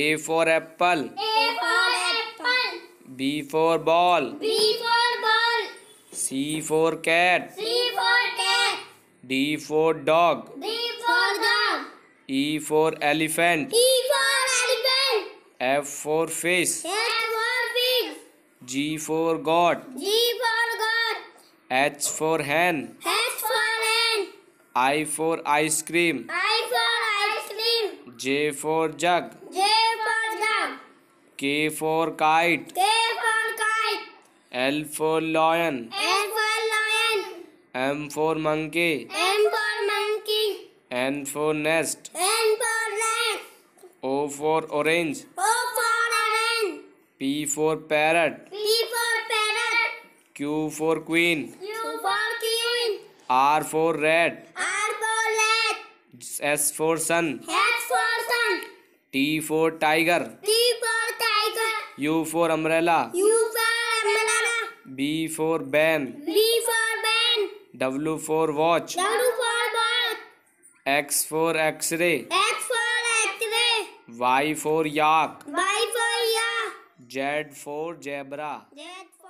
A for apple. A for apple. B for ball. B for ball. C for cat. C for cat. D for dog. D for dog. E for elephant. E for elephant. F for fish. F for fish. G for god. G for god. H for hen. H for hen. I for ice cream. I for ice cream. J for jug. J K for kite. K for kite. L for lion. L for lion. M for monkey. M for monkey. N for nest. N for nest. O for orange. O for orange. P for parrot. P for parrot. Q for queen. Q for queen. R for red. R for red. S for sun. S for sun. T for tiger. T U for umbrella. U for umbrella. B for ban. B for ban. W for watch. W for watch. X for X-ray. X for X-ray. Y for yak. Y for yak. Z for zebra. Z for